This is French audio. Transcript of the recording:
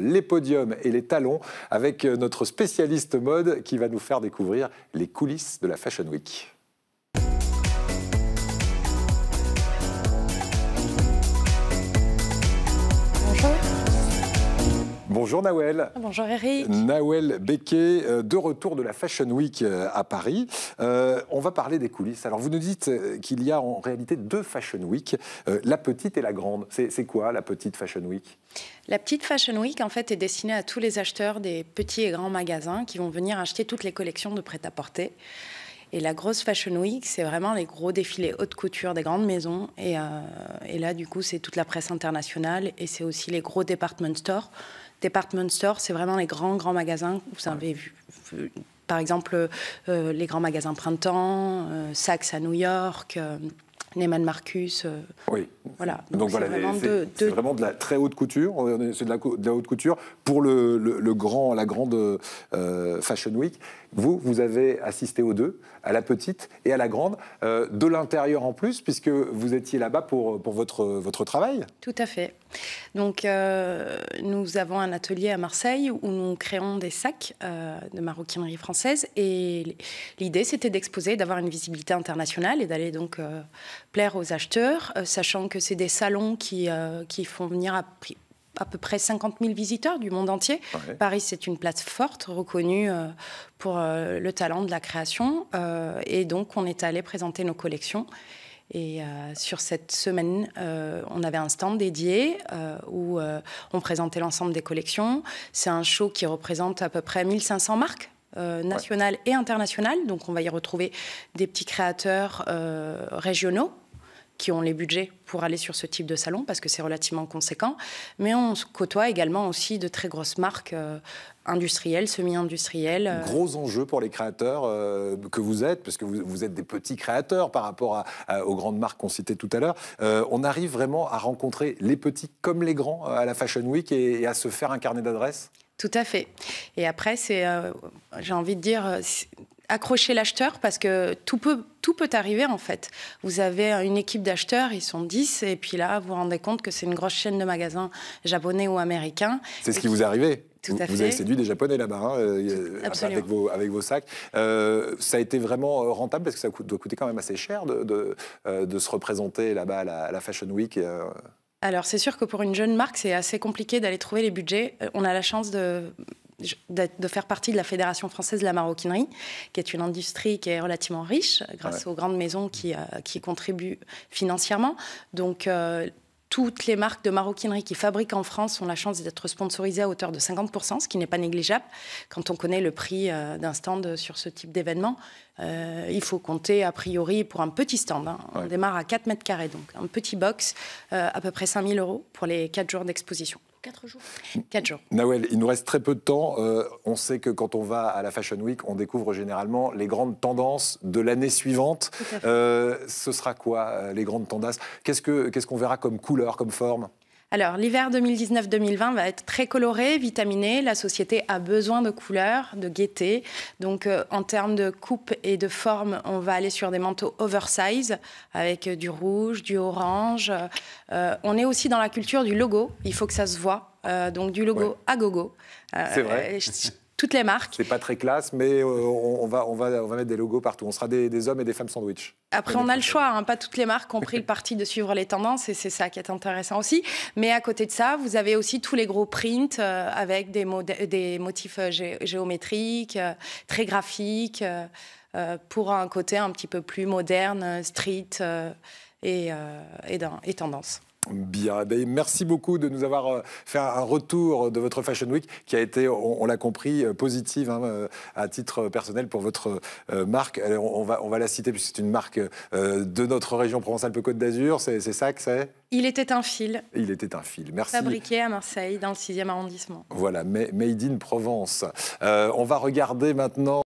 les podiums et les talons avec notre spécialiste mode qui va nous faire découvrir les coulisses de la Fashion Week. Bonjour Nawel. Bonjour Eric. Nawel Becquet, euh, de retour de la Fashion Week euh, à Paris. Euh, on va parler des coulisses. Alors vous nous dites qu'il y a en réalité deux Fashion Week, la petite et la grande. C'est quoi la petite Fashion Week La petite Fashion Week en fait est destinée à tous les acheteurs des petits et grands magasins qui vont venir acheter toutes les collections de prêt-à-porter. Et la grosse Fashion Week, c'est vraiment les gros défilés haute couture des grandes maisons. Et, et là, du coup, c'est toute la presse internationale et c'est aussi les gros department stores Department Store, c'est vraiment les grands, grands magasins. Vous avez vu, par exemple, euh, les grands magasins Printemps, euh, Saks à New York, euh, Neiman Marcus. oui. Donc, voilà, c'est vraiment, de, la très haute couture. C'est de la, de la, haute couture pour le, grand, la grande euh, Fashion Week. Vous, vous avez assisté aux deux, à la petite et à la grande, euh, de l'intérieur en plus, puisque vous étiez là-bas pour, pour votre, votre travail. Tout à fait. Donc, euh, nous avons un atelier à Marseille où nous créons des sacs de maroquinerie française. Et l'idée, c'était d'exposer, d'avoir une visibilité internationale et d'aller donc plaire aux acheteurs, sachant que c'est c'est des salons qui, euh, qui font venir à à peu près 50 000 visiteurs du monde entier. Paris, c'est une place forte, reconnue euh, pour euh, le talent de la création. et donc, on est allé présenter nos collections. Et sur cette semaine, on avait un stand dédié où on présentait l'ensemble des collections. C'est un show qui représente à peu près 1500 marques nationales et internationales. Donc on va y retrouver des petits créateurs régionaux qui ont les budgets pour aller sur ce type de salon parce que c'est relativement conséquent. Mais on se côtoie également aussi de très grosses marques euh, industrielles, semi-industrielles. Euh. Gros enjeu pour les créateurs euh, que vous êtes, parce que vous, êtes des petits créateurs par rapport aux grandes marques qu'on citait tout à l'heure. on arrive vraiment à rencontrer les petits comme les grands à la Fashion Week et, à se faire un carnet d'adresses tout à fait. Et après, c'est, j'ai envie de dire, accrocher l'acheteur parce que tout peut, tout peut arriver en fait. Vous avez une équipe d'acheteurs, ils sont 10, et puis là, vous vous rendez compte que c'est une grosse chaîne de magasins japonais ou américains. C'est ce qui, vous arrivait tout vous, fait. vous avez séduit des Japonais là-bas, hein, euh, avec, vos, sacs. Euh, ça a été vraiment euh, rentable parce que ça doit coûter quand même assez cher de, se représenter là-bas à, la, Fashion Week. Alors c'est sûr que pour une jeune marque, c'est assez compliqué d'aller trouver les budgets. On a la chance de de faire partie de la Fédération française de la maroquinerie, qui est une industrie qui est relativement riche grâce aux grandes maisons qui, euh, qui contribuent financièrement. Donc, euh, toutes les marques de maroquinerie qui fabriquent en France ont la chance d'être sponsorisées à hauteur de 50%, ce qui n'est pas négligeable. Quand on connaît le prix euh, d'un stand sur ce type d'événement, il faut compter a priori pour un petit stand. Hein. On démarre à 4 mètres carrés, donc un petit box, à peu près 5000 euros pour les 4 jours d'exposition. 4 jours 4 jours. Nawel, il nous reste très peu de temps. Euh, on sait que quand on va à la Fashion Week, on découvre généralement les grandes tendances de l'année suivante. Euh, ce sera quoi, euh, les grandes tendances Qu'est-ce qu'on verra comme couleur, comme forme alors, l'hiver 2019-2020 va être très coloré, vitaminé. La société a besoin de couleurs, de gaieté. Donc, euh, en termes de coupe et de forme, on va aller sur des manteaux oversize avec euh, du rouge, du orange. Euh, on est aussi dans la culture du logo. Il faut que ça se voit. donc du logo à gogo. C'est vrai toutes les marques. C'est pas très classe, mais euh, on, va, on, va, on va mettre des logos partout. On sera des, hommes et des femmes sandwich. Après, on a le choix. Hein. Pas toutes les marques ont pris le parti de suivre les tendances et c'est ça qui est intéressant aussi. Mais à côté de ça, vous avez aussi tous les gros prints euh, avec des, motifs euh, géométriques, très graphiques, pour un côté un petit peu plus moderne, street et, et tendance. Bien, eh ben, merci beaucoup de nous avoir euh, fait un retour de votre Fashion Week qui a été, on, l'a compris, euh, positive hein, euh, à titre personnel pour votre marque. Alors, on, va, on va la citer puisque c'est une marque de notre région provence Peu côte d'Azur. C'est ça que c'est il était un fil. Il était un fil, merci. Fabriqué à Marseille, dans le 6e arrondissement. Voilà, Made in Provence. on va regarder maintenant...